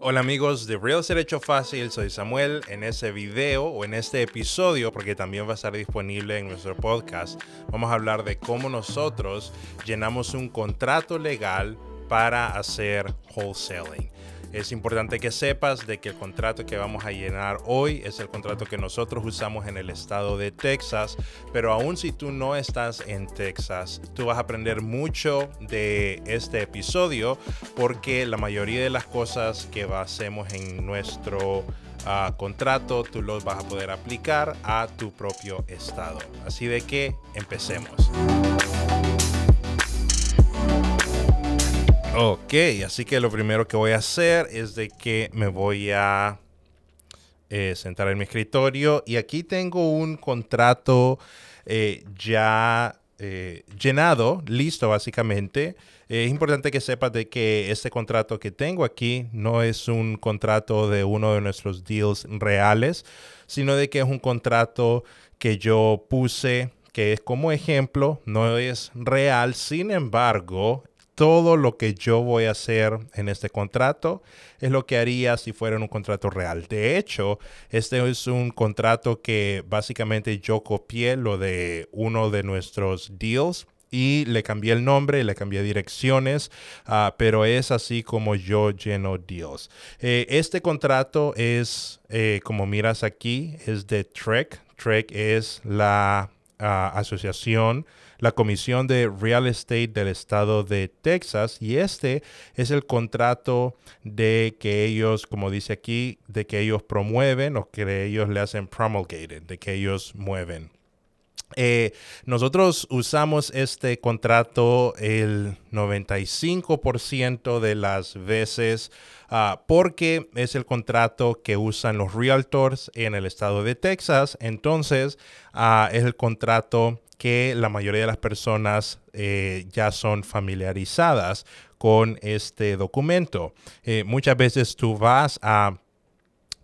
Hola amigos de Real ser Hecho Fácil, soy Samuel. En este video o en este episodio, porque también va a estar disponible en nuestro podcast, vamos a hablar de cómo nosotros llenamos un contrato legal para hacer wholesaling. Es importante que sepas de que el contrato que vamos a llenar hoy es el contrato que nosotros usamos en el estado de Texas, pero aún si tú no estás en Texas, tú vas a aprender mucho de este episodio porque la mayoría de las cosas que hacemos en nuestro ah, contrato, tú los vas a poder aplicar a tu propio estado. Así de que empecemos. Ok, así que lo primero que voy a hacer es de que me voy a eh, sentar en mi escritorio y aquí tengo un contrato eh, ya eh, llenado, listo básicamente. es importante que sepas de que este contrato que tengo aquí no es un contrato de uno de nuestros deals reales, sino de que es un contrato que yo puse que es como ejemplo, no es real, sin embargo, todo lo que yo voy a hacer en este contrato es lo que haría si fuera un contrato real. De hecho, este es un contrato que básicamente yo copié lo de uno de nuestros deals y le cambié el nombre, le cambié direcciones, ah, pero es así como yo lleno deals. Eh, este contrato es, eh, como miras aquí, es de Trek. Trek es la ah, asociación la Comisión de Real Estate del Estado de Texas y este es el contrato de que ellos, como dice aquí, de que ellos promueven o que ellos le hacen promulgated, de que ellos mueven. Eh, nosotros usamos este contrato el 95% de las veces ah, porque es el contrato que usan los realtors en el estado de Texas. Entonces ah, es el contrato que la mayoría de las personas eh, ya son familiarizadas con este documento. Eh, muchas veces tú vas a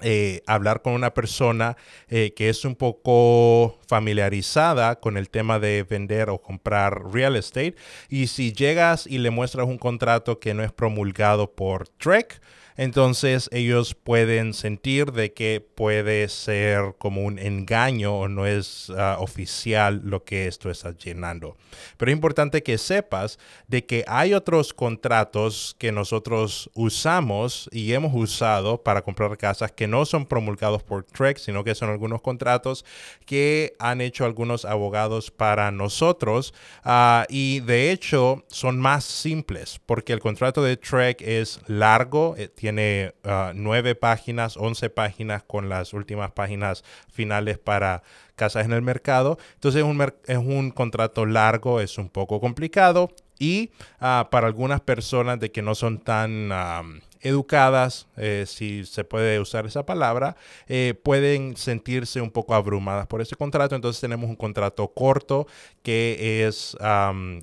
eh, hablar con una persona que es un poco familiarizada con el tema de vender o comprar real estate. Y si llegas y le muestras un contrato que no es promulgado por Trek, entonces ellos pueden sentir de que puede ser como un engaño o no es ah, oficial lo que esto está llenando. Pero es importante que sepas de que hay otros contratos que nosotros usamos y hemos usado para comprar casas que no son promulgados por Trek, sino que son algunos contratos que han hecho algunos abogados para nosotros ah, y de hecho son más simples porque el contrato de Trek es largo, eh, tiene ah, nueve páginas, once páginas con las últimas páginas finales para casas en el mercado. Entonces es un, es un contrato largo, es un poco complicado y ah, para algunas personas de que no son tan educadas, eh, si se puede usar esa palabra, eh, pueden sentirse un poco abrumadas por ese contrato. Entonces tenemos un contrato corto que es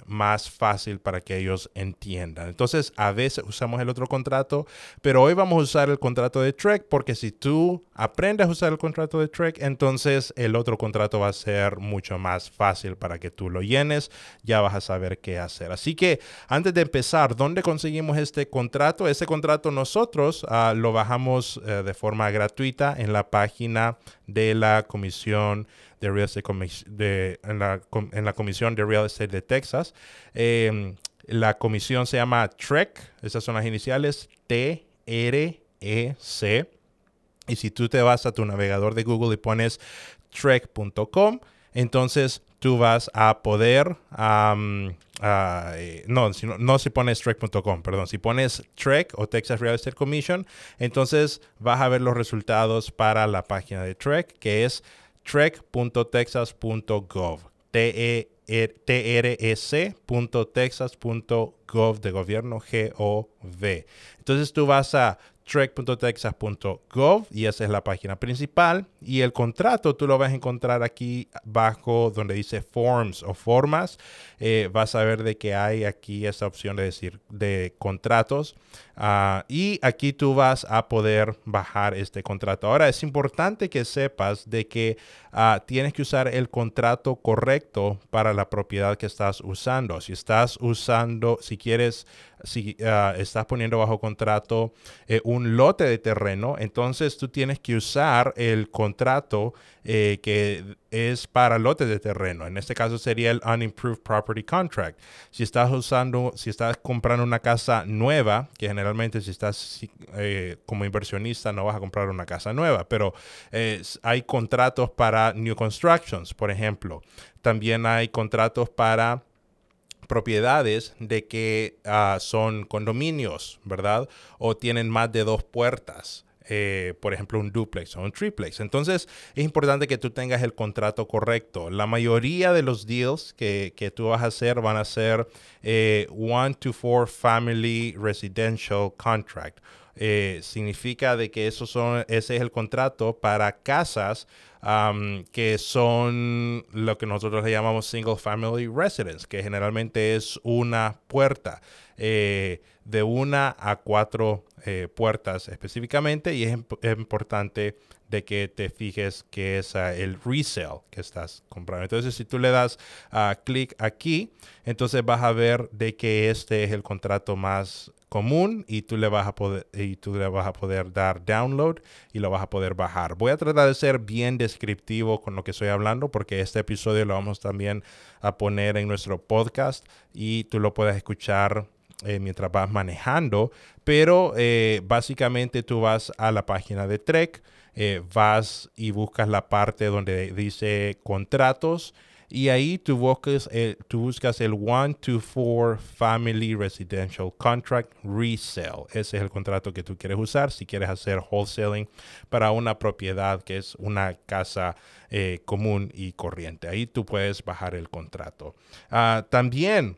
más fácil para que ellos entiendan. Entonces a veces usamos el otro contrato, pero hoy vamos a usar el contrato de Trek porque si tú aprendes a usar el contrato de Trek, entonces el otro contrato va a ser mucho más fácil para que tú lo llenes. Ya vas a saber qué hacer. Así que antes de empezar, ¿dónde conseguimos este contrato? Ese contrato nosotros ah, lo bajamos eh, de forma gratuita en la página de la Comisión de Real Estate de, en, la, Comisión de Real Estate de Texas. Em, la comisión se llama TREC, esas son las iniciales, T-R-E-C. Y si tú te vas a tu navegador de Google y pones trek.com, entonces tú vas a poder eh, no, si no, si pones Trek.com, perdón, si pones Trek o Texas Real Estate Commission, entonces vas a ver los resultados para la página de Trek, que es trek.texas.gov, e t e r e c.texas.gov de gobierno G-O-V. Entonces tú vas a trek.texas.gov y esa es la página principal. Y el contrato tú lo vas a encontrar aquí bajo donde dice forms o formas. Eh, vas a ver de que hay aquí esa opción de decir de contratos. Ah, y aquí tú vas a poder bajar este contrato. Ahora es importante que sepas de que ah, tienes que usar el contrato correcto para la propiedad que estás usando. Si estás usando, si quieres, si ah, estás poniendo bajo contrato eh, un lote de terreno, entonces tú tienes que usar el contrato eh, que es para lotes de terreno. En este caso sería el Unimproved Property Contract. Si estás usando, si estás comprando una casa nueva, que generalmente si estás eh, como inversionista no vas a comprar una casa nueva, pero eh, hay contratos para New Constructions, por ejemplo. También hay contratos para propiedades de que ah, son condominios, ¿verdad? O tienen más de dos puertas. Eh, por ejemplo, un duplex o un triplex. Entonces, es importante que tú tengas el contrato correcto. La mayoría de los deals que, tú vas a hacer van a ser eh, one to four family residential contract eh, significa de que esos son, ese es el contrato para casas que son lo que nosotros le llamamos single family residence, que generalmente es una puerta, eh, de una a cuatro eh, puertas específicamente, y es, importante de que te fijes que es ah, el resale que estás comprando. Entonces, si tú le das ah, clic aquí, entonces vas a ver de que este es el contrato más común y tú le vas a poder y tú le vas a poder dar download y lo vas a poder bajar. Voy a tratar de ser bien descriptivo con lo que estoy hablando porque este episodio lo vamos también a poner en nuestro podcast y tú lo puedes escuchar eh, mientras vas manejando, pero eh, básicamente tú vas a la página de Trek, eh, vas y buscas la parte donde dice contratos y ahí tú buscas el, tú buscas el 124 Family Residential Contract Resale. Ese es el contrato que tú quieres usar si quieres hacer wholesaling para una propiedad que es una casa eh, común y corriente. Ahí tú puedes bajar el contrato. Ah, también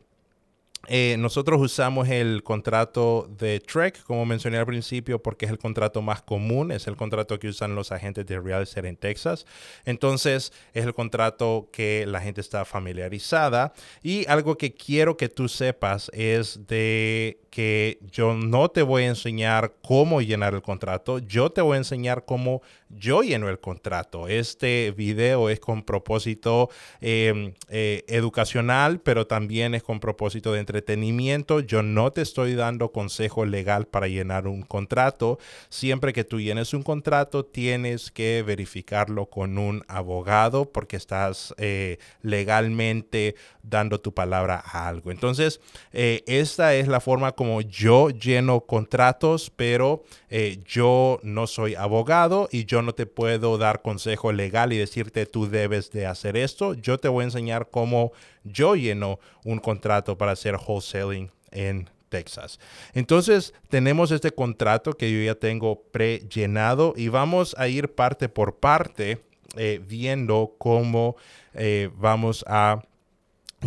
eh, nosotros usamos el contrato de Trek, como mencioné al principio, porque es el contrato más común, es el contrato que usan los agentes de real estate en Texas. Entonces, es el contrato que la gente está familiarizada. Y algo que quiero que tú sepas es de que yo no te voy a enseñar cómo llenar el contrato, yo te voy a enseñar cómo yo lleno el contrato. Este video es con propósito em, eh, educacional, pero también es con propósito de entretenimiento. Yo no te estoy dando consejo legal para llenar un contrato. Siempre que tú llenes un contrato, tienes que verificarlo con un abogado porque estás eh, legalmente dando tu palabra a algo. Entonces, eh, esta es la forma como yo lleno contratos, pero eh, yo no soy abogado y yo no te puedo dar consejo legal y decirte tú debes de hacer esto. Yo te voy a enseñar cómo yo lleno un contrato para hacer wholesaling en Texas. Entonces tenemos este contrato que yo ya tengo prellenado y vamos a ir parte por parte eh, viendo cómo eh, vamos a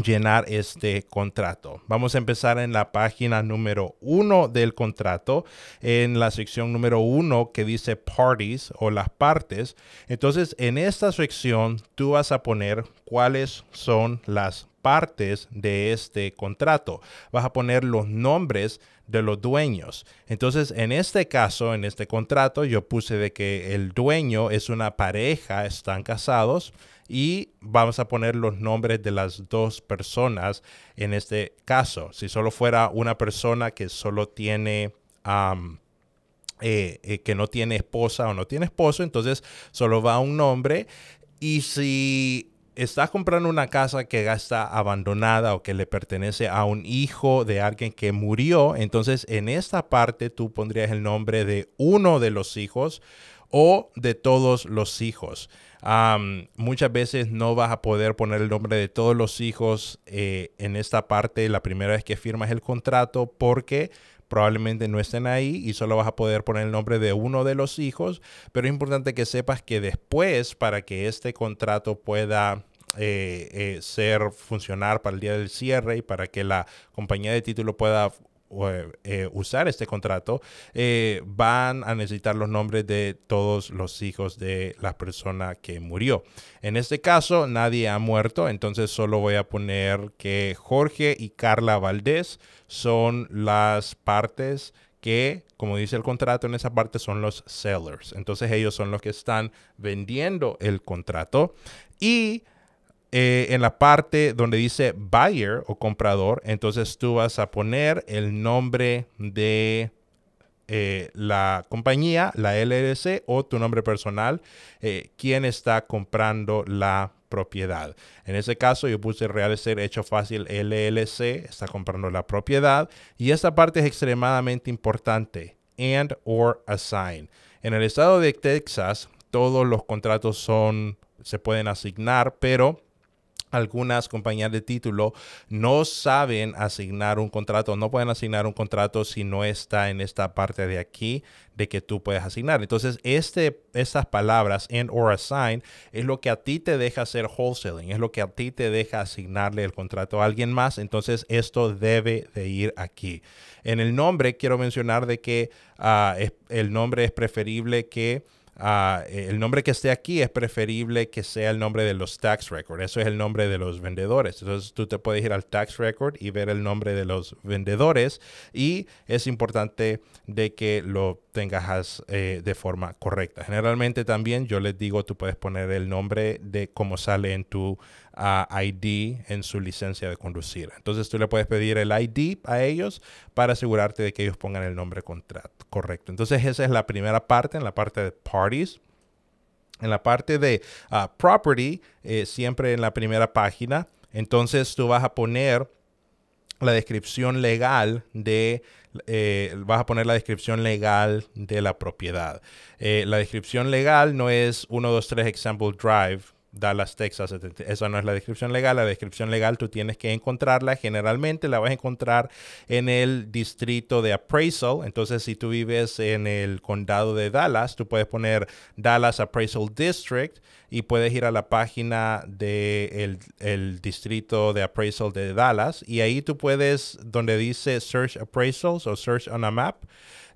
llenar este contrato. Vamos a empezar en la página número uno del contrato, en la sección número uno que dice parties o las partes. Entonces, en esta sección tú vas a poner cuáles son las partes de este contrato. Vas a poner los nombres de los dueños. Entonces, en este caso, en este contrato, yo puse de que el dueño es una pareja, están casados y vamos a poner los nombres de las dos personas en este caso. Si solo fuera una persona que solo tiene... Eh, eh, que no tiene esposa o no tiene esposo, entonces solo va un nombre. Y si estás comprando una casa que ya está abandonada o que le pertenece a un hijo de alguien que murió, entonces en esta parte tú pondrías el nombre de uno de los hijos o de todos los hijos. muchas veces no vas a poder poner el nombre de todos los hijos eh, en esta parte la primera vez que firmas el contrato porque probablemente no estén ahí y solo vas a poder poner el nombre de uno de los hijos, pero es importante que sepas que después, para que este contrato pueda eh, eh, ser funcionar para el día del cierre y para que la compañía de título pueda eh, eh, usar este contrato, eh, van a necesitar los nombres de todos los hijos de la persona que murió. En este caso, nadie ha muerto, entonces solo voy a poner que Jorge y Carla Valdés son las partes que, como dice el contrato, en esa parte son los sellers. Entonces ellos son los que están vendiendo el contrato y eh, en la parte donde dice buyer o comprador, entonces tú vas a poner el nombre de eh, la compañía, la LLC o tu nombre personal, quien eh, quién está comprando la propiedad. En ese caso yo puse Real ser Hecho Fácil LLC, está comprando la propiedad y esta parte es extremadamente importante, and or assign. En el estado de Texas todos los contratos son se pueden asignar, pero algunas compañías de título no saben asignar un contrato, no pueden asignar un contrato si no está en esta parte de aquí de que tú puedes asignar. Entonces, este, estas palabras, and or assign, es lo que a ti te deja hacer wholesaling, es lo que a ti te deja asignarle el contrato a alguien más. Entonces, esto debe de ir aquí. En el nombre, quiero mencionar de que ah, el nombre es preferible que Ah, eh, el nombre que esté aquí es preferible que sea el nombre de los tax records Eso es el nombre de los vendedores. Entonces tú te puedes ir al tax record y ver el nombre de los vendedores y es importante de que lo tengas eh, de forma correcta. Generalmente también yo les digo, tú puedes poner el nombre de cómo sale en tu a ID en su licencia de conducir. Entonces tú le puedes pedir el ID a ellos para asegurarte de que ellos pongan el nombre correcto. Entonces esa es la primera parte, en la parte de parties. En la parte de ah, property, eh, siempre en la primera página, entonces tú vas a poner la descripción legal de eh, vas a poner la descripción legal de la propiedad. Eh, la descripción legal no es 123 Example Drive Dallas, Texas. Esa no es la descripción legal. La descripción legal tú tienes que encontrarla. Generalmente la vas a encontrar en el distrito de appraisal. Entonces, si tú vives en el condado de Dallas, tú puedes poner Dallas Appraisal District y puedes ir a la página del de el, distrito de appraisal de Dallas y ahí tú puedes, donde dice Search Appraisals o Search on a Map.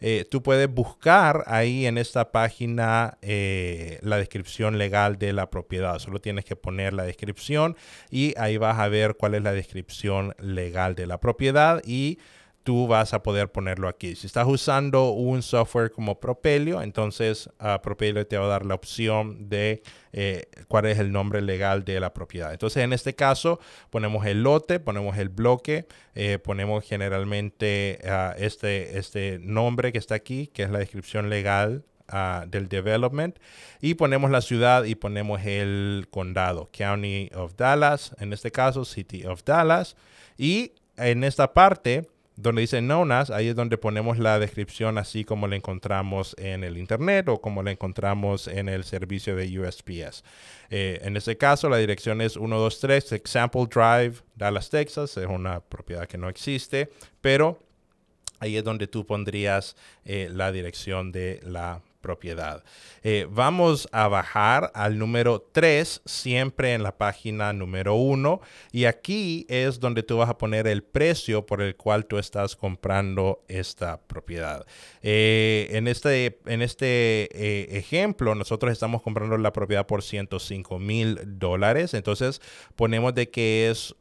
Eh, tú puedes buscar ahí en esta página eh, la descripción legal de la propiedad. Solo tienes que poner la descripción y ahí vas a ver cuál es la descripción legal de la propiedad y tú vas a poder ponerlo aquí. Si estás usando un software como Propelio, entonces ah, Propelio te va a dar la opción de eh, cuál es el nombre legal de la propiedad. Entonces, en este caso, ponemos el lote, ponemos el bloque, eh, ponemos generalmente ah, este, este nombre que está aquí, que es la descripción legal ah, del development y ponemos la ciudad y ponemos el condado, County of Dallas, en este caso City of Dallas. Y en esta parte donde dice Nonas, ahí es donde ponemos la descripción así como la encontramos en el Internet o como la encontramos en el servicio de USPS. Eh, en este caso, la dirección es 123 Example Drive, Dallas, Texas. Es una propiedad que no existe, pero ahí es donde tú pondrías eh, la dirección de la propiedad. Eh, vamos a bajar al número 3, siempre en la página número 1. Y aquí es donde tú vas a poner el precio por el cual tú estás comprando esta propiedad. Eh, en este, en este eh, ejemplo, nosotros estamos comprando la propiedad por 105 mil dólares. Entonces ponemos de que es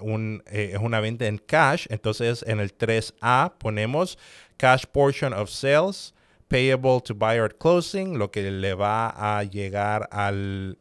un, es una venta en cash. Entonces en el 3A ponemos cash portion of sales payable to buyer closing, lo que le va a llegar al...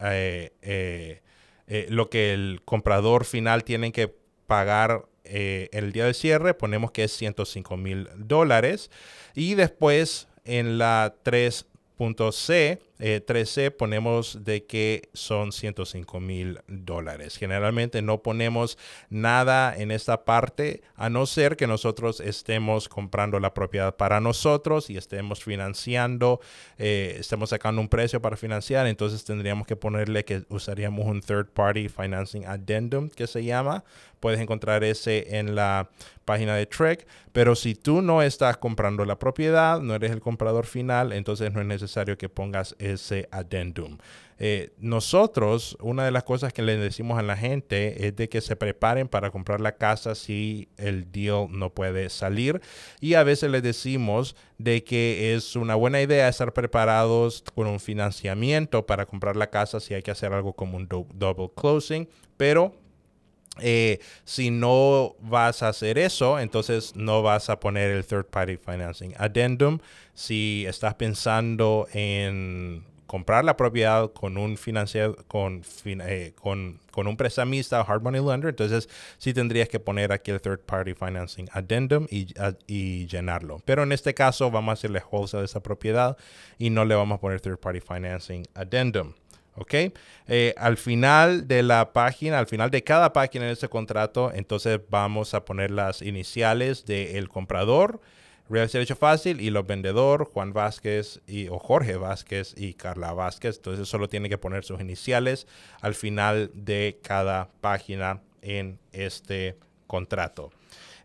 Eh, eh, eh, lo que el comprador final tiene que pagar el día de cierre, ponemos que es 105 mil dólares. Y después en la 3.c 13 eh, ponemos de que son 105 mil dólares. Generalmente no ponemos nada en esta parte a no ser que nosotros estemos comprando la propiedad para nosotros y estemos financiando, eh, estemos sacando un precio para financiar, entonces tendríamos que ponerle que usaríamos un third party financing addendum que se llama Puedes encontrar ese en la página de Trek, pero si tú no estás comprando la propiedad, no eres el comprador final, entonces no es necesario que pongas ese addendum. Eh, nosotros, una de las cosas que le decimos a la gente es de que se preparen para comprar la casa si el deal no puede salir. Y a veces les decimos de que es una buena idea estar preparados con un financiamiento para comprar la casa si hay que hacer algo como un double closing, pero eh, si no vas a hacer eso, entonces no vas a poner el third party financing. Addendum, si estás pensando en comprar la propiedad con un financiero, con, eh, un prestamista, hard money lender, entonces sí tendrías que poner aquí el third party financing addendum y, llenarlo. Pero en este caso vamos a hacerle wholesale de esa propiedad y no le vamos a poner third party financing addendum. ¿ok? Eh, al final de la página, al final de cada página en este contrato, entonces vamos a poner las iniciales del el comprador, Real Estate Hecho Fácil, y los vendedor, Juan Vázquez y, o Jorge Vázquez y Carla Vázquez. Entonces solo tiene que poner sus iniciales al final de cada página en este contrato.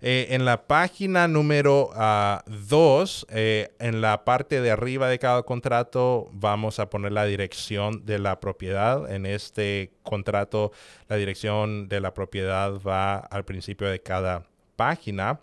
Eh, en la página número 2, ah, eh, en la parte de arriba de cada contrato, vamos a poner la dirección de la propiedad. En este contrato, la dirección de la propiedad va al principio de cada página.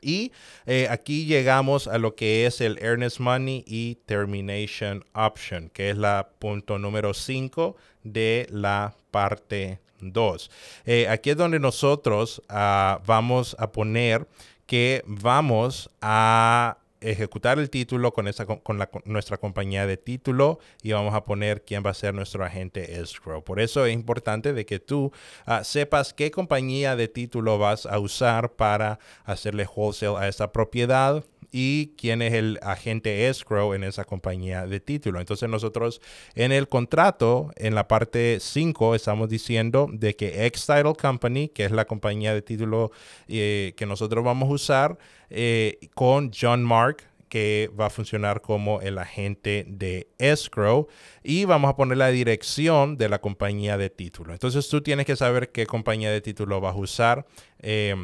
Y eh, aquí llegamos a lo que es el Earnest Money y Termination Option, que es la punto número 5 de la parte Dos, eh, aquí es donde nosotros ah, vamos a poner que vamos a ejecutar el título con, esa, con nuestra compañía de título y vamos a poner quién va a ser nuestro agente escrow. Por eso es importante de que tú ah, sepas qué compañía de título vas a usar para hacerle wholesale a esa propiedad y quién es el agente escrow en esa compañía de título. Entonces nosotros en el contrato, en la parte 5, estamos diciendo de que X-Title Company, que es la compañía de título eh, que nosotros vamos a usar, eh, con John Mark, que va a funcionar como el agente de escrow y vamos a poner la dirección de la compañía de título. Entonces tú tienes que saber qué compañía de título vas a usar. Eh,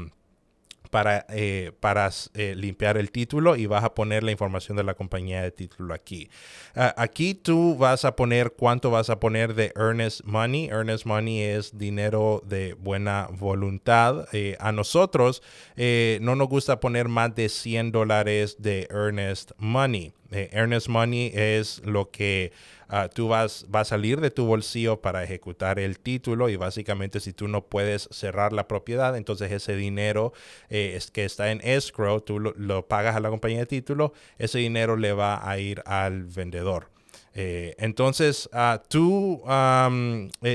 para, eh, para eh, limpiar el título y vas a poner la información de la compañía de título aquí. Ah, aquí tú vas a poner cuánto vas a poner de earnest money. Earnest money es dinero de buena voluntad. Eh, a nosotros no nos gusta poner más de 100 dólares de earnest money earnest eh, money es lo que ah, tú vas, a salir de tu bolsillo para ejecutar el título y básicamente si tú no puedes cerrar la propiedad, entonces ese dinero eh, es, que está en escrow, tú lo, pagas a la compañía de título, ese dinero le va a ir al vendedor. Eh, entonces, ah, tú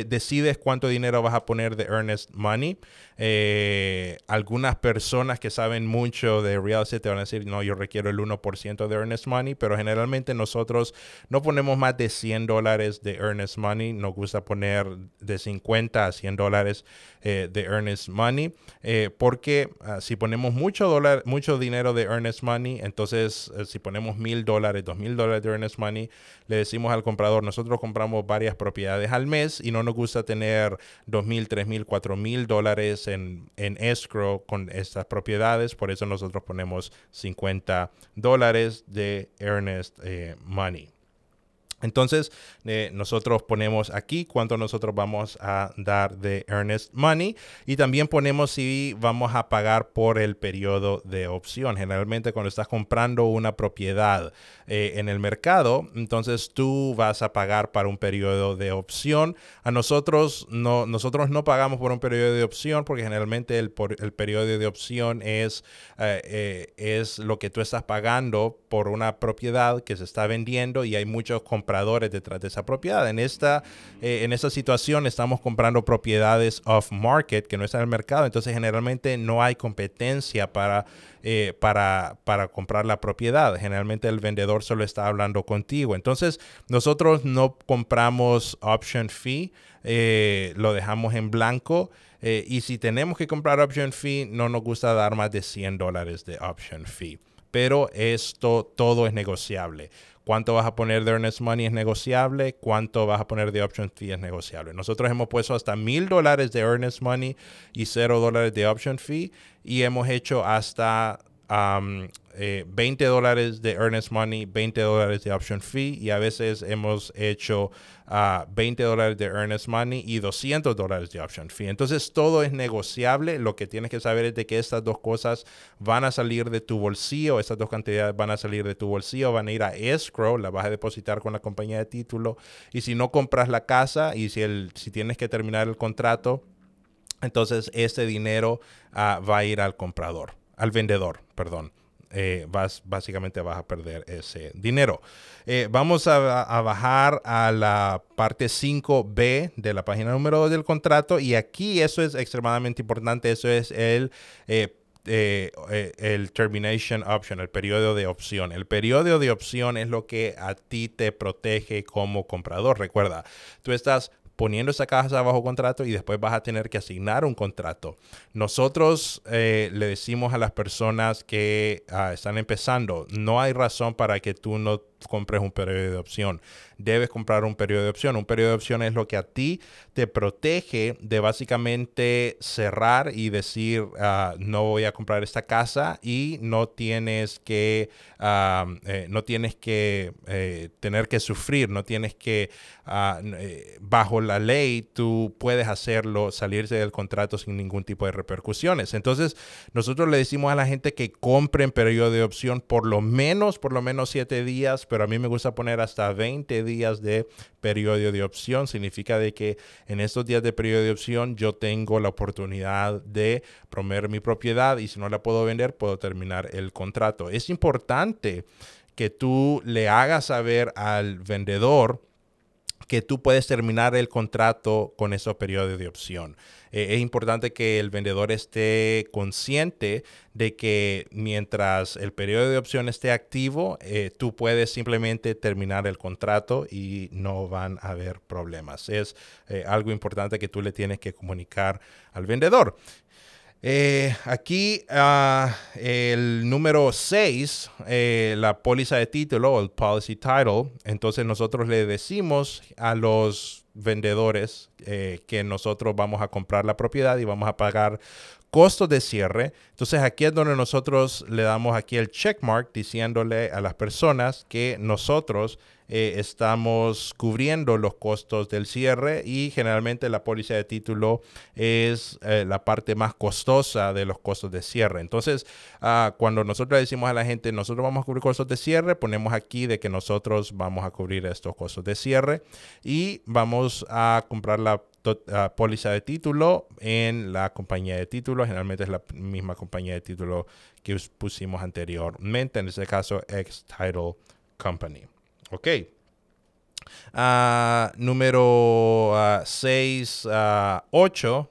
decides cuánto dinero vas a poner de earnest money. Eh, algunas personas que saben mucho de real estate te van a decir, no, yo requiero el 1% de earnest money, pero generalmente nosotros no ponemos más de 100 dólares de earnest money, nos gusta poner de 50 a 100 dólares eh, de earnest money, eh, porque ah, si ponemos mucho, dólar, mucho dinero de earnest money, entonces eh, si ponemos mil dólares, dos mil dólares de earnest money, le decimos al comprador, nosotros compramos varias propiedades al mes y no nos gusta tener dos mil, tres mil, cuatro mil dólares en, escrow con estas propiedades, por eso nosotros ponemos 50 dólares de earnest eh, money. Entonces, eh, nosotros ponemos aquí cuánto nosotros vamos a dar de earnest money y también ponemos si vamos a pagar por el periodo de opción. Generalmente cuando estás comprando una propiedad eh, en el mercado, entonces tú vas a pagar para un periodo de opción. A nosotros no, nosotros no pagamos por un periodo de opción porque generalmente el, por, el periodo de opción es, eh, es lo que tú estás pagando por una propiedad que se está vendiendo y hay muchos compradores detrás de esa propiedad. En esta, eh, en esta situación estamos comprando propiedades off market que no están en el mercado, entonces generalmente no hay competencia para, eh, para, comprar la propiedad. Generalmente el vendedor solo está hablando contigo. Entonces nosotros no compramos option fee, eh, lo dejamos en blanco. y si tenemos que comprar option fee, no nos gusta dar más de 100 dólares de option fee pero esto todo es negociable. ¿Cuánto vas a poner de earnest money es negociable? ¿Cuánto vas a poner de option fee es negociable? Nosotros hemos puesto hasta mil dólares de earnest money y cero dólares de option fee y hemos hecho hasta um, 20 eh, dólares de earnest money, 20 dólares de option fee y a veces hemos hecho uh, ah, 20 dólares de earnest money y 200 dólares de option fee. Entonces todo es negociable. Lo que tienes que saber es de que estas dos cosas van a salir de tu bolsillo, estas dos cantidades van a salir de tu bolsillo, van a ir a escrow, la vas a depositar con la compañía de título y si no compras la casa y si, el, si tienes que terminar el contrato, entonces este dinero ah, va a ir al comprador, al vendedor, perdón. Eh, vas, básicamente vas a perder ese dinero. Eh, vamos a, bajar a la parte 5B de la página número 2 del contrato y aquí eso es extremadamente importante, eso es el... Eh, el termination option, el periodo de opción. El periodo de opción es lo que a ti te protege como comprador. Recuerda, tú estás poniendo esa casa bajo contrato y después vas a tener que asignar un contrato. Nosotros eh, le decimos a las personas que ah, están empezando, no hay razón para que tú no compres un periodo de opción. Debes comprar un periodo de opción. Un periodo de opción es lo que a ti te protege de básicamente cerrar y decir, ah, no voy a comprar esta casa y no tienes que, ah, eh, no tienes que eh, tener que sufrir, no tienes que, ah, eh, bajo la ley, tú puedes hacerlo, salirse del contrato sin ningún tipo de repercusiones. Entonces, nosotros le decimos a la gente que compren periodo de opción por lo menos, por lo menos siete días pero a mí me gusta poner hasta 20 días de periodo de opción. Significa de que en estos días de periodo de opción yo tengo la oportunidad de promover mi propiedad y si no la puedo vender, puedo terminar el contrato. Es importante que tú le hagas saber al vendedor que tú puedes terminar el contrato con ese periodo de opción. Eh, es importante que el vendedor esté consciente de que mientras el periodo de opción esté activo, eh, tú puedes simplemente terminar el contrato y no van a haber problemas. Es eh, algo importante que tú le tienes que comunicar al vendedor. aquí ah, el número 6, la póliza de título, el policy title. Entonces nosotros le decimos a los vendedores eh, que nosotros vamos a comprar la propiedad y vamos a pagar costos de cierre. Entonces aquí es donde nosotros le damos aquí el checkmark diciéndole a las personas que nosotros eh, estamos cubriendo los costos del cierre y generalmente la póliza de título es eh, la parte más costosa de los costos de cierre. Entonces, ah, cuando nosotros decimos a la gente, nosotros vamos a cubrir costos de cierre, ponemos aquí de que nosotros vamos a cubrir estos costos de cierre y vamos a comprar la ah, póliza de título en la compañía de título. Generalmente es la misma compañía de título que pusimos anteriormente, en este caso, X Title Company. Ok. Ah, número 6.8, ah,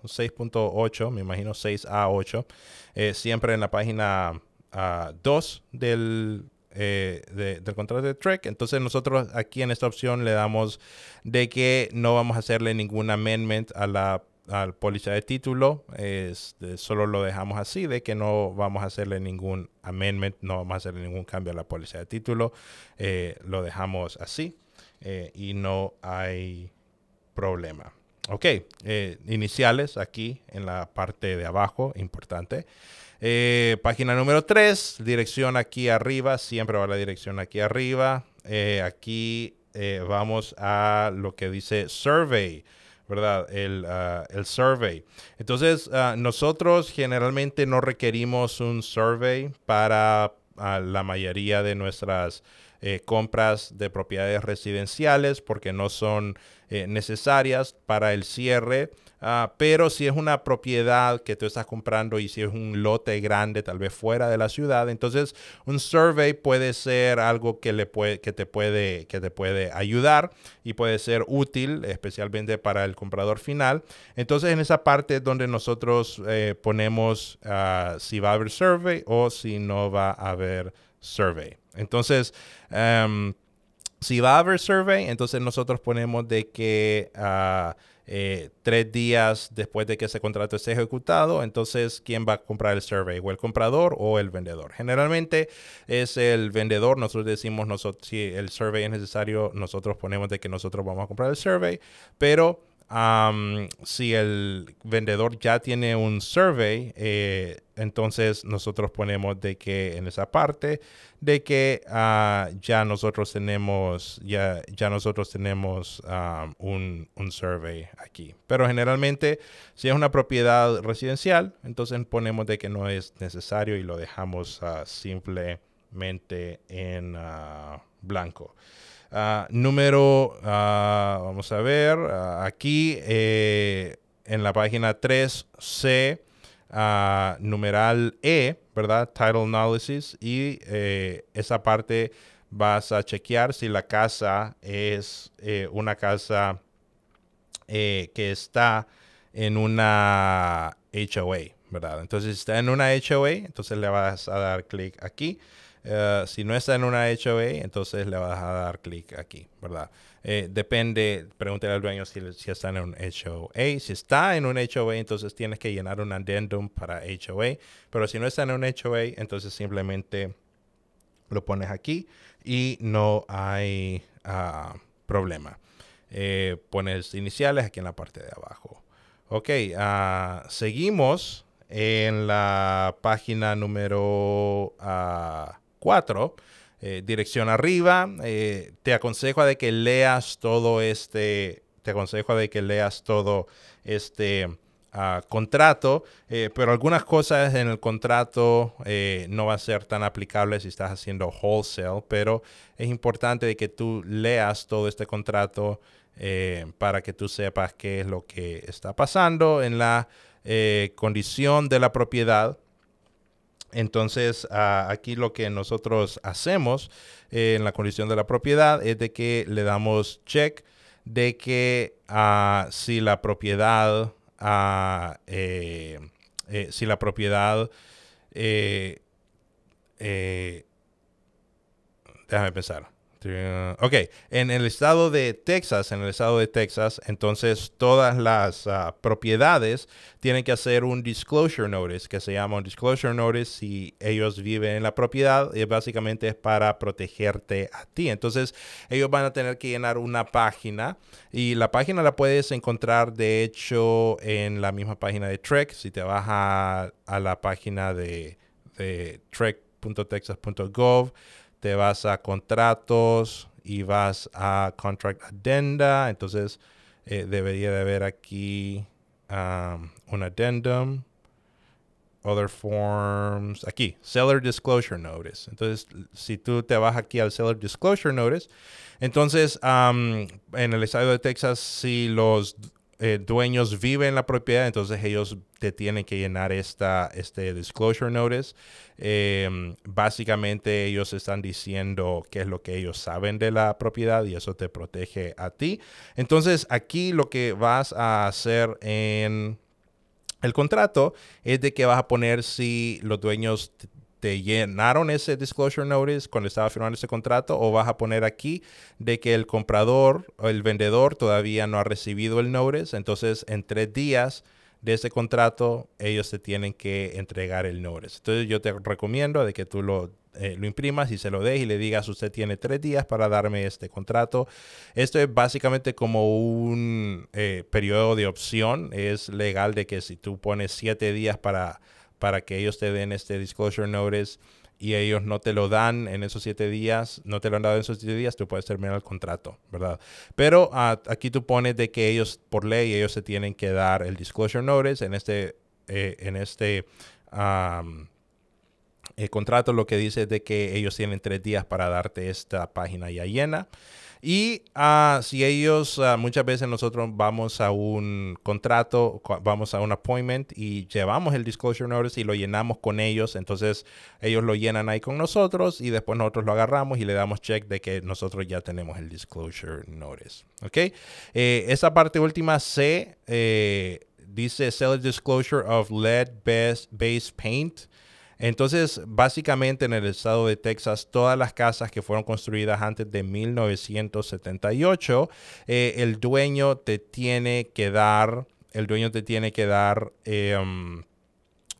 6.8, ah, me imagino 6 a 8, eh, siempre en la página 2 del, eh, del contrato de Trek. Entonces nosotros aquí en esta opción le damos de que no vamos a hacerle ningún amendment a la al póliza de título, solo lo dejamos así, de que no vamos a hacerle ningún amendment, no vamos a hacerle ningún cambio a la póliza de título, eh, lo dejamos así eh, y no hay problema. Ok, eh, iniciales aquí en la parte de abajo, importante. página número 3, dirección aquí arriba, siempre va la dirección aquí arriba. aquí vamos a lo que dice survey. ¿verdad? El, ah, el survey. Entonces, ah, nosotros generalmente no requerimos un survey para ah, la mayoría de nuestras eh, compras de propiedades residenciales porque no son eh, necesarias para el cierre. Ah, pero si es una propiedad que tú estás comprando y si es un lote grande, tal vez fuera de la ciudad, entonces un survey puede ser algo que, le puede, que, te, puede, que te puede ayudar y puede ser útil, especialmente para el comprador final. Entonces en esa parte donde nosotros eh, ponemos ah, si va a haber survey o si no va a haber survey. Entonces, em, si va a haber survey, entonces nosotros ponemos de que ah, eh, tres días después de que ese contrato esté ejecutado, entonces quién va a comprar el survey, o el comprador o el vendedor. Generalmente es el vendedor, nosotros decimos, nosotros, si el survey es necesario, nosotros ponemos de que nosotros vamos a comprar el survey, pero si el vendedor ya tiene un survey, eh, entonces nosotros ponemos de que en esa parte de que ah, ya nosotros tenemos ya, ya nosotros tenemos un, survey aquí. Pero generalmente si es una propiedad residencial, entonces ponemos de que no es necesario y lo dejamos ah, simplemente en ah, blanco. Ah, número, ah, vamos a ver, ah, aquí eh, en la página 3C, numeral E, ¿verdad? Title Analysis. Y eh, esa parte vas a chequear si la casa es eh, una casa que está en una HOA, ¿verdad? Entonces, si está en una HOA, entonces le vas a dar clic aquí. Eh, si no está en una HOA, entonces le vas a dar clic aquí, ¿verdad? Eh, depende, pregúntale al dueño si, si, está en un HOA. Si está en un HOA, entonces tienes que llenar un addendum para HOA. Pero si no está en un HOA, entonces simplemente lo pones aquí y no hay ah, problema. Eh, pones iniciales aquí en la parte de abajo. Ok, ah, seguimos en la página número... Ah, 4, eh, dirección arriba. Eh, te aconsejo de que leas todo este, te aconsejo de que leas todo este ah, contrato, eh, pero algunas cosas en el contrato no va a ser tan aplicable si estás haciendo wholesale, pero es importante de que tú leas todo este contrato para que tú sepas qué es lo que está pasando en la condición de la propiedad. Entonces, aquí lo que nosotros hacemos eh, en la condición de la propiedad es de que le damos check de que ah, si la propiedad, ah, eh, eh, si la propiedad, déjame pensar, Ah, ok, en el estado de Texas, en el estado de Texas, entonces todas las ah, propiedades tienen que hacer un disclosure notice, que se llama un disclosure notice si ellos viven en la propiedad, y básicamente es para protegerte a ti. Entonces ellos van a tener que llenar una página y la página la puedes encontrar de hecho en la misma página de Trek, si te vas a, la página de trek.texas.gov te vas a contratos y vas a contract addenda. Entonces eh, debería de haber aquí um, un addendum. Other forms. Aquí, Seller Disclosure Notice. Entonces, si tú te vas aquí al Seller Disclosure Notice, entonces um, en el estado de Texas, si los eh, dueños viven en la propiedad, entonces ellos te tienen que llenar esta, este disclosure notice. Em, básicamente ellos están diciendo qué es lo que ellos saben de la propiedad y eso te protege a ti. Entonces aquí lo que vas a hacer en el contrato es de que vas a poner si los dueños te llenaron ese disclosure notice cuando estaba firmando ese contrato o vas a poner aquí de que el comprador o el vendedor todavía no ha recibido el notice. Entonces, en tres días de ese contrato, ellos te tienen que entregar el notice. Entonces, yo te recomiendo de que tú lo, eh, lo imprimas y se lo des y le digas, usted tiene tres días para darme este contrato. Esto es básicamente como un eh, periodo de opción. Es legal de que si tú pones siete días para para que ellos te den este disclosure notice y ellos no te lo dan en esos siete días, no te lo han dado en esos siete días, tú puedes terminar el contrato, ¿verdad? Pero ah, aquí tú pones de que ellos, por ley, ellos se tienen que dar el disclosure notice en este, eh, en este el eh, contrato, lo que dice es de que ellos tienen tres días para darte esta página ya llena. Y ah, si ellos, ah, muchas veces nosotros vamos a un contrato, vamos a un appointment y llevamos el disclosure notice y lo llenamos con ellos, entonces ellos lo llenan ahí con nosotros y después nosotros lo agarramos y le damos check de que nosotros ya tenemos el disclosure notice. ¿Ok? Eh, esa parte última C eh, dice Sell Disclosure of Lead Based Paint. Entonces, básicamente en el estado de Texas, todas las casas que fueron construidas antes de 1978, eh, el dueño te tiene que dar, el dueño te tiene que dar em,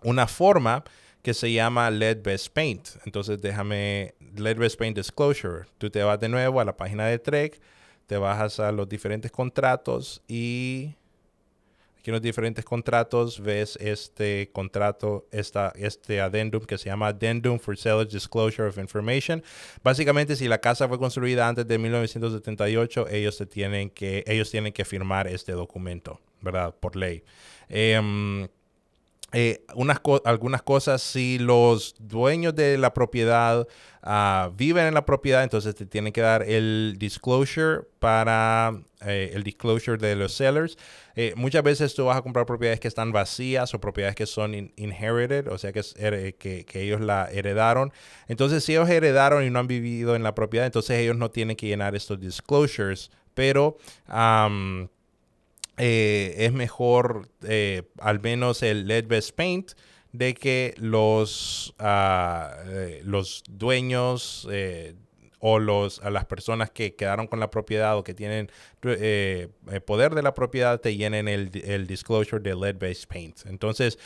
una forma que se llama Lead Best Paint. Entonces, déjame, Lead Best Paint Disclosure. Tú te vas de nuevo a la página de Trek, te bajas a los diferentes contratos y los diferentes contratos ves este contrato, esta, este addendum que se llama Addendum for Seller's Disclosure of Information. Básicamente, si la casa fue construida antes de 1978, ellos, se tienen, que, ellos tienen que firmar este documento, ¿verdad? Por ley. Em, eh, unas algunas cosas, si los dueños de la propiedad ah, viven en la propiedad, entonces te tienen que dar el disclosure para eh, el disclosure de los sellers. Eh, muchas veces tú vas a comprar propiedades que están vacías o propiedades que son inherited, o sea que, que, ellos la heredaron. Entonces, si ellos heredaron y no han vivido en la propiedad, entonces ellos no tienen que llenar estos disclosures. Pero eh, es mejor eh, al menos el lead based paint de que los, ah, eh, los dueños o los, a las personas que quedaron con la propiedad o que tienen el poder de la propiedad te llenen el, disclosure de lead based paint. Entonces,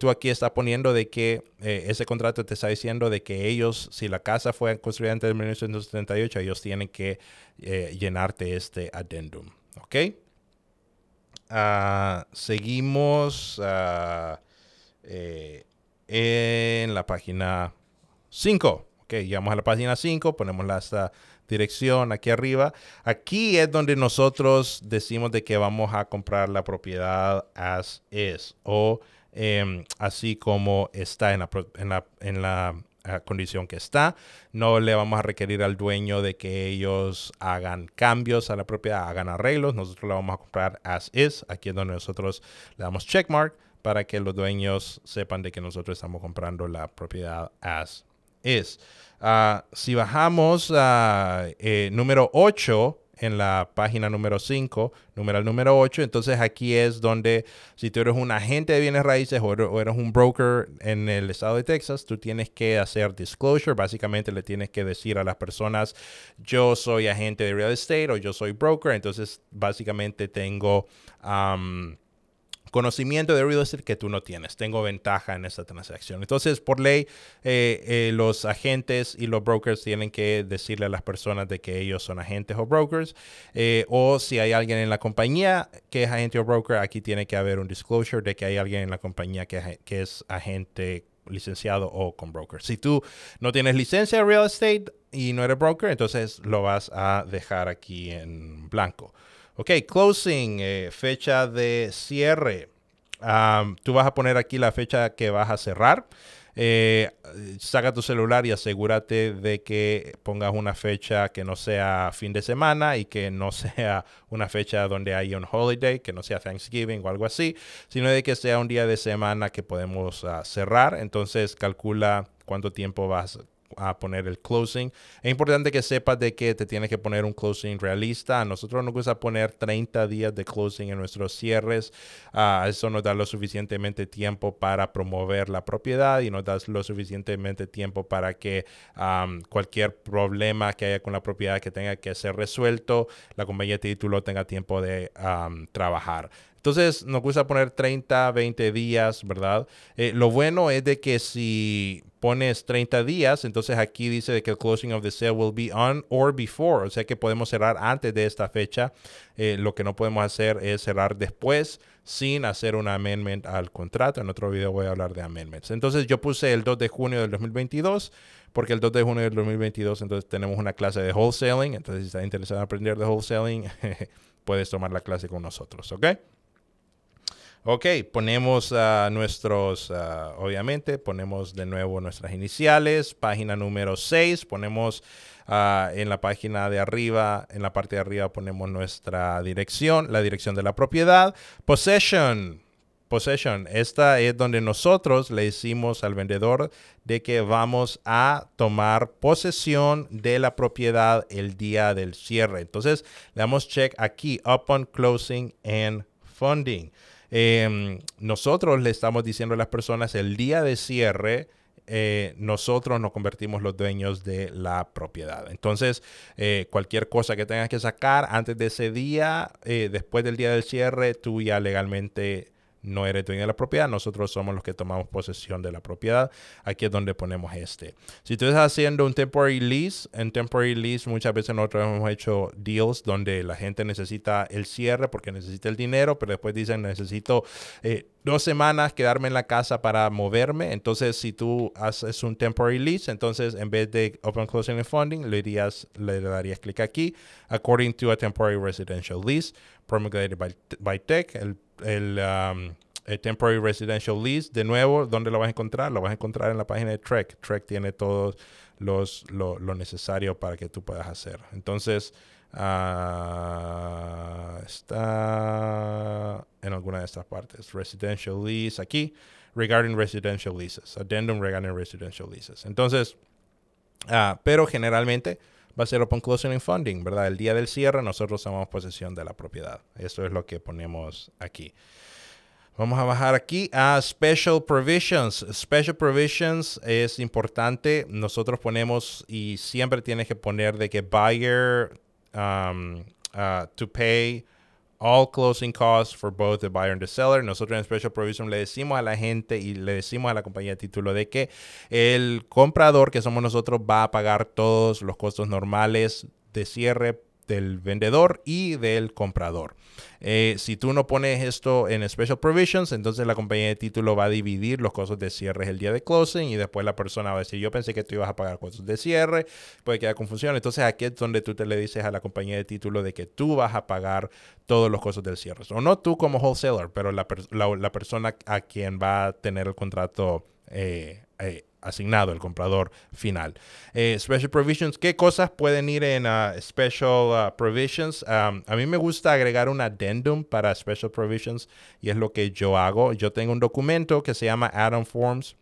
tú aquí estás poniendo de que ese contrato te está diciendo de que ellos, si la casa fue construida antes de 1978, ellos tienen que llenarte este addendum. ¿Ok? Ah, seguimos ah, eh, en la página 5. Ok, llegamos a la página 5, ponemos la dirección aquí arriba. Aquí es donde nosotros decimos de que vamos a comprar la propiedad as is o em, así como está en la, en la, en la condición que está. No le vamos a requerir al dueño de que ellos hagan cambios a la propiedad, hagan arreglos. Nosotros la vamos a comprar as is. Aquí es donde nosotros le damos checkmark para que los dueños sepan de que nosotros estamos comprando la propiedad as is. Ah, si bajamos a eh, número 8, en la página número 5, numeral número 8. Entonces aquí es donde si tú eres un agente de bienes raíces o, eres un broker en el estado de Texas, tú tienes que hacer disclosure. Básicamente le tienes que decir a las personas, yo soy agente de real estate o yo soy broker. Entonces básicamente tengo conocimiento de real estate que tú no tienes. Tengo ventaja en esta transacción. Entonces, por ley, eh, eh, los agentes y los brokers tienen que decirle a las personas de que ellos son agentes o brokers. Eh, o si hay alguien en la compañía que es agente o broker, aquí tiene que haber un disclosure de que hay alguien en la compañía que, que es agente licenciado o con broker. Si tú no tienes licencia de real estate y no eres broker, entonces lo vas a dejar aquí en blanco. Ok, closing, eh, fecha de cierre. tú vas a poner aquí la fecha que vas a cerrar. Eh, saca tu celular y asegúrate de que pongas una fecha que no sea fin de semana y que no sea una fecha donde hay un holiday, que no sea Thanksgiving o algo así, sino de que sea un día de semana que podemos ah, cerrar. Entonces calcula cuánto tiempo vas a poner el closing. Es importante que sepas de que te tienes que poner un closing realista. A nosotros nos gusta poner 30 días de closing en nuestros cierres. Ah, eso nos da lo suficientemente tiempo para promover la propiedad y nos da lo suficientemente tiempo para que cualquier problema que haya con la propiedad que tenga que ser resuelto, la compañía de título tenga tiempo de trabajar. Entonces, nos gusta poner 30, 20 días, ¿verdad? Eh, lo bueno es de que si pones 30 días, entonces aquí dice que el closing of the sale will be on or before, o sea que podemos cerrar antes de esta fecha. Eh, lo que no podemos hacer es cerrar después sin hacer un amendment al contrato. En otro video voy a hablar de amendments. Entonces yo puse el 2 de junio del 2022, porque el 2 de junio del 2022 entonces tenemos una clase de wholesaling, entonces si estás interesado en aprender de wholesaling, puedes tomar la clase con nosotros, ¿ok? Ok, ponemos ah, nuestros, ah, obviamente, ponemos de nuevo nuestras iniciales, página número 6, ponemos ah, en la página de arriba, en la parte de arriba ponemos nuestra dirección, la dirección de la propiedad, possession, possession, esta es donde nosotros le decimos al vendedor de que vamos a tomar posesión de la propiedad el día del cierre. Entonces, le damos check aquí, upon closing and funding. Em, nosotros le estamos diciendo a las personas el día de cierre. Eh, nosotros nos convertimos los dueños de la propiedad. Entonces, eh, cualquier cosa que tengas que sacar antes de ese día, eh, después del día del cierre, tú ya legalmente no eres dueño de la propiedad, nosotros somos los que tomamos posesión de la propiedad. Aquí es donde ponemos este. Si tú estás haciendo un temporary lease, en temporary lease muchas veces nosotros hemos hecho deals donde la gente necesita el cierre porque necesita el dinero, pero después dicen necesito eh, dos semanas quedarme en la casa para moverme. Entonces, si tú haces un temporary lease, entonces en vez de open closing and funding, le, dirías, le darías clic aquí, according to a temporary residential lease promulgated by, tech, el Um, el, Temporary Residential Lease, de nuevo, ¿dónde lo vas a encontrar? Lo vas a encontrar en la página de Trek. Trek tiene todo los, lo, necesario para que tú puedas hacer. Entonces, ah, está en alguna de estas partes. Residential lease aquí, regarding residential leases, addendum regarding residential leases. Entonces, ah, pero generalmente va a ser Open Closing and Funding, ¿verdad? El día del cierre nosotros tomamos posesión de la propiedad. Eso es lo que ponemos aquí. Vamos a bajar aquí a Special Provisions. Special Provisions es importante. Nosotros ponemos y siempre tienes que poner de que buyer um, uh, to pay all closing costs for both the buyer and the seller. Nosotros en Special Provision le decimos a la gente y le decimos a la compañía de título de que el comprador, que somos nosotros, va a pagar todos los costos normales de cierre del vendedor y del comprador. Eh, si tú no pones esto en Special Provisions, entonces la compañía de título va a dividir los costos de cierre el día de closing y después la persona va a decir, yo pensé que tú ibas a pagar costos de cierre, puede quedar confusión. Entonces aquí es donde tú te le dices a la compañía de título de que tú vas a pagar todos los costos del cierre. O no tú como wholesaler, pero la, persona a quien va a tener el contrato eh, eh, asignado el comprador final. Eh, special Provisions, ¿qué cosas pueden ir en ah, Special ah, Provisions? a mí me gusta agregar un addendum para Special Provisions y es lo que yo hago. Yo tengo un documento que se llama Adam Forms.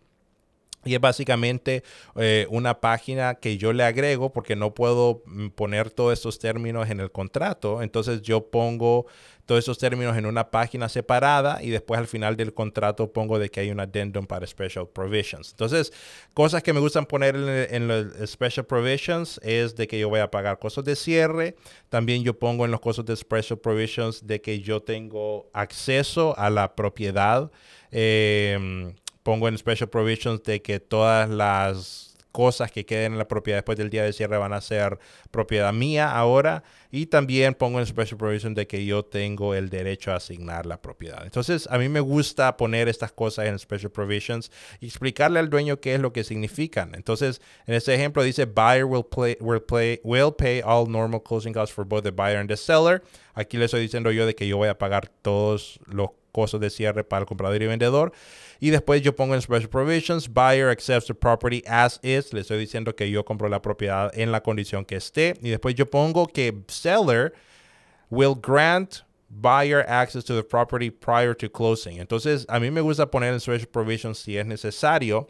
Y es básicamente eh, una página que yo le agrego porque no puedo mm, poner todos estos términos en el contrato. Entonces yo pongo todos esos términos en una página separada y después al final del contrato pongo de que hay un addendum para special provisions. Entonces, cosas que me gustan poner en, los special provisions es de que yo voy a pagar costos de cierre. También yo pongo en los costos de special provisions de que yo tengo acceso a la propiedad. Eh, pongo en special provisions de que todas las cosas que queden en la propiedad después del día de cierre van a ser propiedad mía ahora y también pongo en special provision de que yo tengo el derecho a asignar la propiedad. Entonces, a mí me gusta poner estas cosas en special provisions y explicarle al dueño qué es lo que significan. Entonces, en este ejemplo dice buyer will play, will pay all normal closing costs for both the buyer and the seller. Aquí le estoy diciendo yo de que yo voy a pagar todos los costos de cierre para el comprador y vendedor. Y después yo pongo en Special Provisions, Buyer accepts the property as is. Le estoy diciendo que yo compro la propiedad en la condición que esté. Y después yo pongo que Seller will grant buyer access to the property prior to closing. Entonces, a mí me gusta poner en Special Provisions si es necesario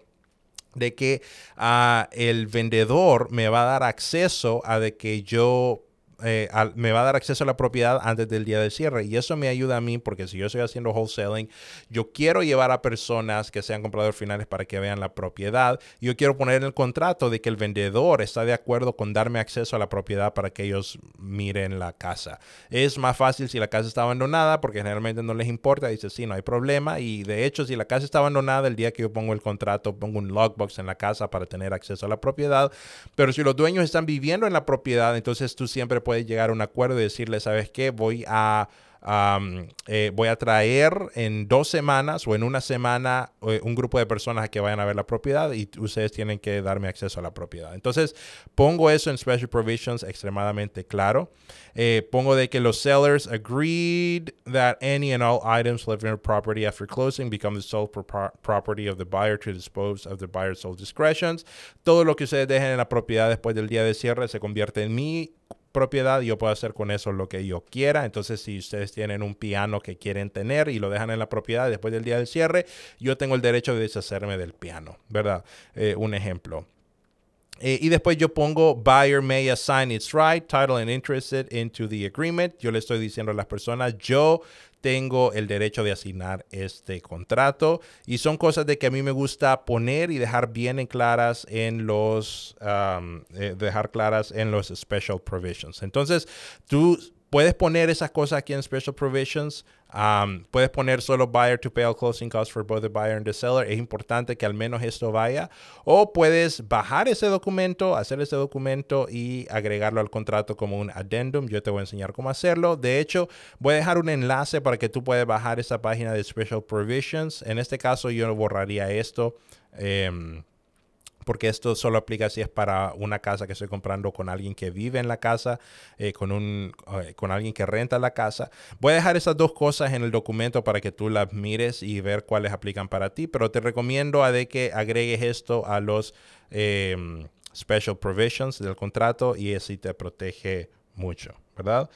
de que ah, el vendedor me va a dar acceso a de que yo eh, me va a dar acceso a la propiedad antes del día de cierre. Y eso me ayuda a mí porque si yo estoy haciendo wholesaling, yo quiero llevar a personas que sean compradores finales para que vean la propiedad. Yo quiero poner en el contrato de que el vendedor está de acuerdo con darme acceso a la propiedad para que ellos miren la casa. Es más fácil si la casa está abandonada porque generalmente no les importa. Dice, sí, no hay problema. Y de hecho, si la casa está abandonada, el día que yo pongo el contrato, pongo un lockbox en la casa para tener acceso a la propiedad. Pero si los dueños están viviendo en la propiedad, entonces tú siempre puedes puede llegar a un acuerdo y decirle, ¿sabes qué? Voy a... Eh, voy a traer en dos semanas o en una semana eh, un grupo de personas a que vayan a ver la propiedad y ustedes tienen que darme acceso a la propiedad. Entonces, pongo eso en Special Provisions extremadamente claro. Eh, pongo de que los sellers agreed that any and all items left in property after closing become the sole property of the buyer to dispose of the buyer's sole discretions. Todo lo que ustedes dejen en la propiedad después del día de cierre se convierte en mi propiedad, yo puedo hacer con eso lo que yo quiera. Entonces, si ustedes tienen un piano que quieren tener y lo dejan en la propiedad después del día del cierre, yo tengo el derecho de deshacerme del piano, ¿verdad? Eh, un ejemplo. Eh, y después yo pongo buyer may assign its right, title and interest into the agreement. Yo le estoy diciendo a las personas, yo tengo el derecho de asignar este contrato. Y son cosas de que a mí me gusta poner y dejar bien en claras en los, um, eh, dejar claras en los special provisions. Entonces, tú puedes poner esas cosas aquí en special provisions. Um, puedes poner solo buyer to pay all closing costs for both the buyer and the seller. Es importante que al menos esto vaya. O puedes bajar ese documento, hacer ese documento y agregarlo al contrato como un addendum. Yo te voy a enseñar cómo hacerlo. De hecho, voy a dejar un enlace para que tú puedas bajar esa página de Special Provisions. En este caso, yo borraría esto. Em, porque esto solo aplica si es para una casa que estoy comprando con alguien que vive en la casa, eh, eh, con, alguien que renta la casa. Voy a dejar esas dos cosas en el documento para que tú las mires y ver cuáles aplican para ti, pero te recomiendo a de que agregues esto a los em, special provisions del contrato y así te protege mucho, ¿verdad?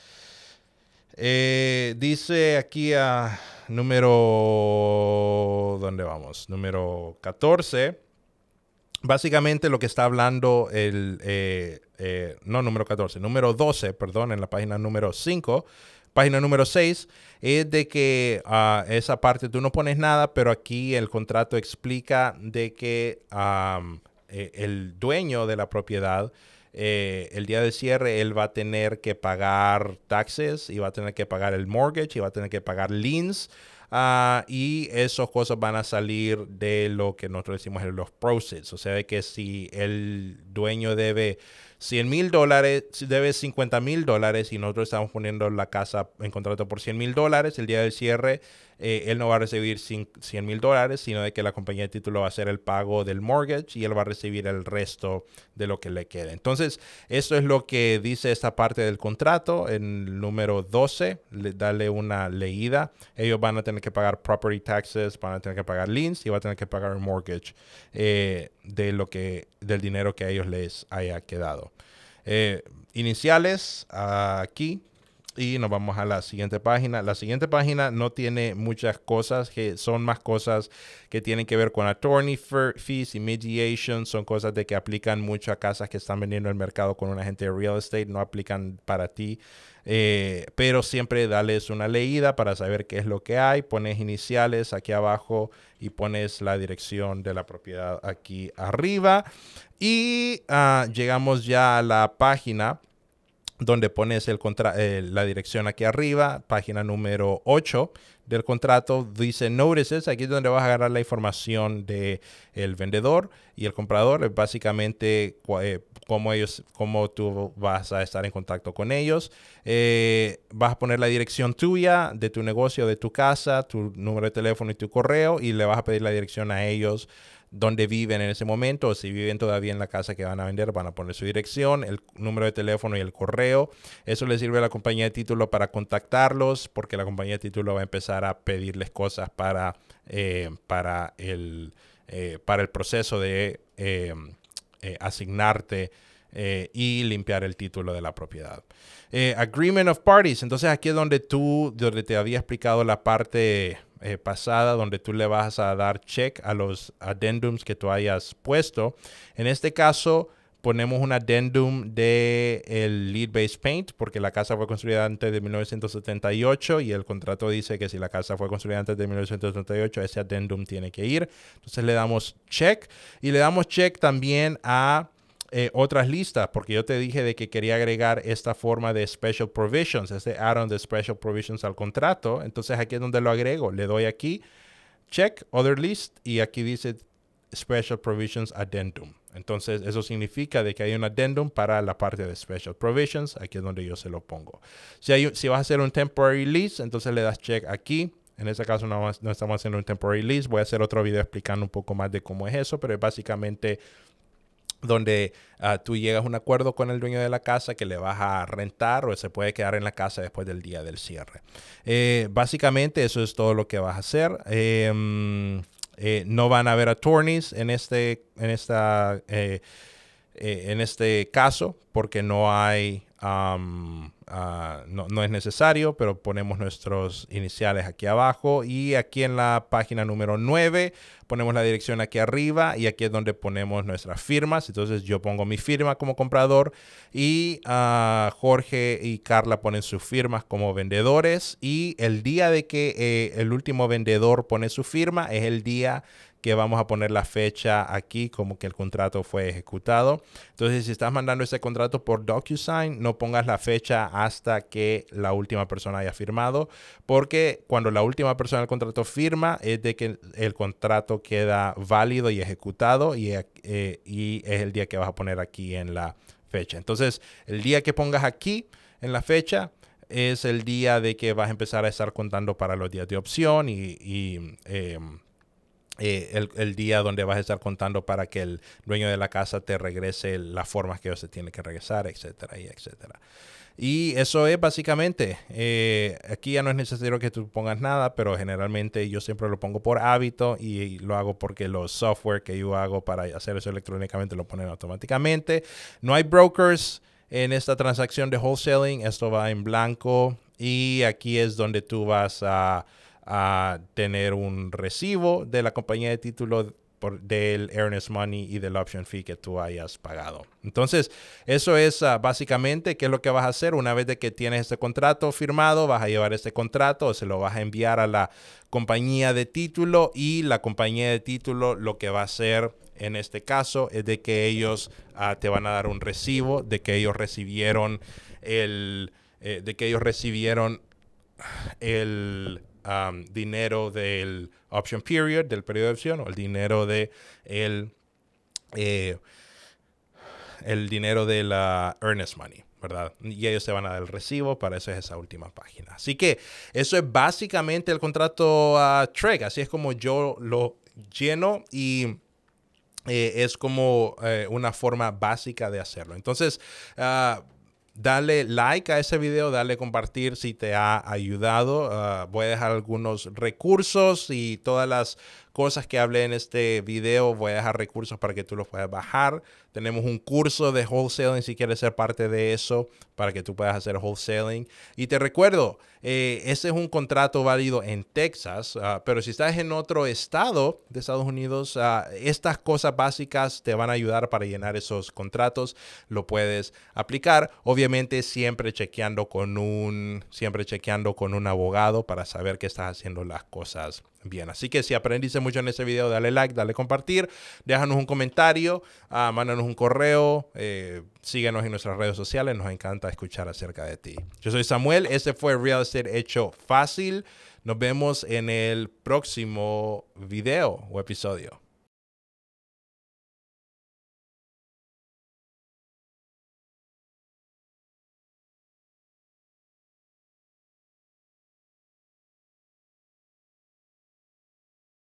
Eh, dice aquí a número, ¿dónde vamos? Número 14 básicamente lo que está hablando el, eh, eh, no número 14, número 12, perdón, en la página número 5, página número 6, es de que a ah, esa parte tú no pones nada, pero aquí el contrato explica de que ah, eh, el dueño de la propiedad el día de cierre él va a tener que pagar taxes y va a tener que pagar el mortgage y va a tener que pagar liens Ah, y esas cosas van a salir de lo que nosotros decimos en los proceeds. O sea, que si el dueño debe 100 mil dólares, debe 50 mil dólares y nosotros estamos poniendo la casa en contrato por 100 mil dólares el día del cierre, eh, él no va a recibir 100 mil dólares, sino de que la compañía de título va a hacer el pago del mortgage y él va a recibir el resto de lo que le quede. Entonces, eso es lo que dice esta parte del contrato. En número 12, dale una leída. Ellos van a tener que pagar property taxes, van a tener que pagar liens y van a tener que pagar mortgage eh, de lo que, del dinero que a ellos les haya quedado. Eh, iniciales, aquí y nos vamos a la siguiente página. La siguiente página no tiene muchas cosas, que son más cosas que tienen que ver con attorney fees y mediation. Son cosas de que aplican mucho a casas que están vendiendo el mercado con un agente de real estate, no aplican para ti. Eh, pero siempre dales una leída para saber qué es lo que hay. Pones iniciales aquí abajo y pones la dirección de la propiedad aquí arriba. Y ah, llegamos ya a la página donde pones el eh, la dirección aquí arriba, página número 8 del contrato, dice notices, aquí es donde vas a agarrar la información del el vendedor y el comprador, es eh, básicamente eh, cómo, ellos, cómo tú vas a estar en contacto con ellos. vas a poner la dirección tuya, de tu negocio, de tu casa, tu número de teléfono y tu correo y le vas a pedir la dirección a ellos dónde viven en ese momento, o si viven todavía en la casa que van a vender, van a poner su dirección, el número de teléfono y el correo. Eso le sirve a la compañía de título para contactarlos, porque la compañía de título va a empezar a pedirles cosas para, eh, para, el, eh, para el proceso de eh, asignarte eh, y limpiar el título de la propiedad. Eh, agreement of parties. Entonces aquí es donde tú, donde te había explicado la parte eh, pasada, donde tú le vas a dar check a los addendums que tú hayas puesto. En este caso ponemos un addendum de el lead base paint porque la casa fue construida antes de 1978 y el contrato dice que si la casa fue construida antes de 1978 ese addendum tiene que ir. Entonces le damos check y le damos check también a eh, otras listas, porque yo te dije de que quería agregar esta forma de special provisions, este add-on de special provisions al contrato. Entonces aquí es donde lo agrego. Le doy aquí, check, other list, y aquí dice special provisions addendum. Entonces eso significa de que hay un addendum para la parte de special provisions. Aquí es donde yo se lo pongo. Si, hay, si vas a hacer un temporary list, entonces le das check aquí. En este caso no, no, estamos haciendo un temporary list. Voy a hacer otro video explicando un poco más de cómo es eso, pero es básicamente donde ah, tú llegas a un acuerdo con el dueño de la casa que le vas a rentar o se puede quedar en la casa después del día del cierre. Eh, básicamente eso es todo lo que vas a hacer. Em, eh, no van a haber attorneys en este, en, esta, eh, en este caso porque no hay Ah, no, es necesario, pero ponemos nuestros iniciales aquí abajo y aquí en la página número 9 ponemos la dirección aquí arriba y aquí es donde ponemos nuestras firmas. Entonces yo pongo mi firma como comprador y ah, Jorge y Carla ponen sus firmas como vendedores y el día de que eh, el último vendedor pone su firma es el día que vamos a poner la fecha aquí como que el contrato fue ejecutado. Entonces, si estás mandando ese contrato por DocuSign, no pongas la fecha hasta que la última persona haya firmado, porque cuando la última persona del contrato firma es de que el contrato queda válido y ejecutado y, eh, y es el día que vas a poner aquí en la fecha. Entonces, el día que pongas aquí en la fecha, es el día de que vas a empezar a estar contando para los días de opción y, em, eh, el, día donde vas a estar contando para que el dueño de la casa te regrese las formas que se tiene que regresar, etcétera, etcétera. Y eso es básicamente, eh, aquí ya no es necesario que tú pongas nada, pero generalmente yo siempre lo pongo por hábito y lo hago porque los software que yo hago para hacer eso electrónicamente lo ponen automáticamente. No hay brokers en esta transacción de wholesaling, esto va en blanco y aquí es donde tú vas a a tener un recibo de la compañía de título por, del earnest money y del option fee que tú hayas pagado. Entonces, eso es ah, básicamente qué es lo que vas a hacer una vez de que tienes este contrato firmado, vas a llevar este contrato, se lo vas a enviar a la compañía de título y la compañía de título lo que va a hacer en este caso es de que ellos ah, te van a dar un recibo de que ellos recibieron el eh, de que ellos recibieron el Um, dinero del option period, del periodo de opción, o el dinero de el, eh, el dinero de la earnest money. ¿verdad? Y ellos se van a dar el recibo, para eso es esa última página. Así que eso es básicamente el contrato a Trek, así es como yo lo lleno y eh, es como eh, una forma básica de hacerlo. Entonces, ah, Dale like a ese video, dale compartir si te ha ayudado. Ah, voy a dejar algunos recursos y todas las cosas que hablé en este video. Voy a dejar recursos para que tú los puedas bajar. Tenemos un curso de wholesaling si quieres ser parte de eso, para que tú puedas hacer wholesaling. Y te recuerdo, eh, ese es un contrato válido en Texas, ah, pero si estás en otro estado de Estados Unidos, ah, estas cosas básicas te van a ayudar para llenar esos contratos. Lo puedes aplicar, obviamente siempre chequeando con un, siempre chequeando con un abogado para saber que estás haciendo las cosas Bien, así que si aprendiste mucho en ese video, dale like, dale compartir, déjanos un comentario, ah, mándanos un correo, eh, síguenos en nuestras redes sociales, nos encanta escuchar acerca de ti. Yo soy Samuel, ese fue Real Estate Hecho Fácil. Nos vemos en el próximo video o episodio.